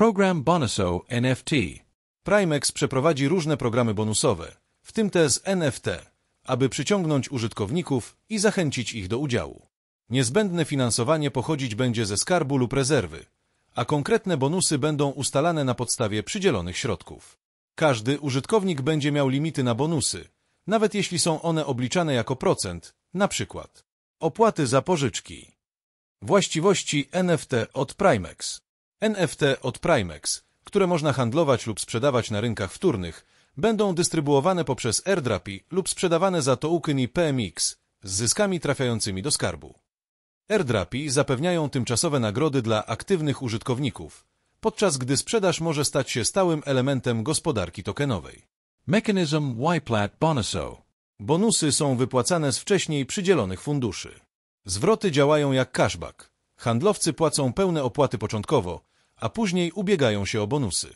Program Bonuso NFT. Primex przeprowadzi różne programy bonusowe, w tym te z NFT, aby przyciągnąć użytkowników i zachęcić ich do udziału. Niezbędne finansowanie pochodzić będzie ze skarbu lub rezerwy, a konkretne bonusy będą ustalane na podstawie przydzielonych środków. Każdy użytkownik będzie miał limity na bonusy, nawet jeśli są one obliczane jako procent, na przykład opłaty za pożyczki. Właściwości NFT od Primex. NFT od Primex, które można handlować lub sprzedawać na rynkach wtórnych, będą dystrybuowane poprzez airdropi lub sprzedawane za tokeny PMX z zyskami trafiającymi do skarbu. Airdropi zapewniają tymczasowe nagrody dla aktywnych użytkowników, podczas gdy sprzedaż może stać się stałym elementem gospodarki tokenowej. Mechanism YPLAT Bonuso Bonusy są wypłacane z wcześniej przydzielonych funduszy. Zwroty działają jak cashback. Handlowcy płacą pełne opłaty początkowo, a później ubiegają się o bonusy.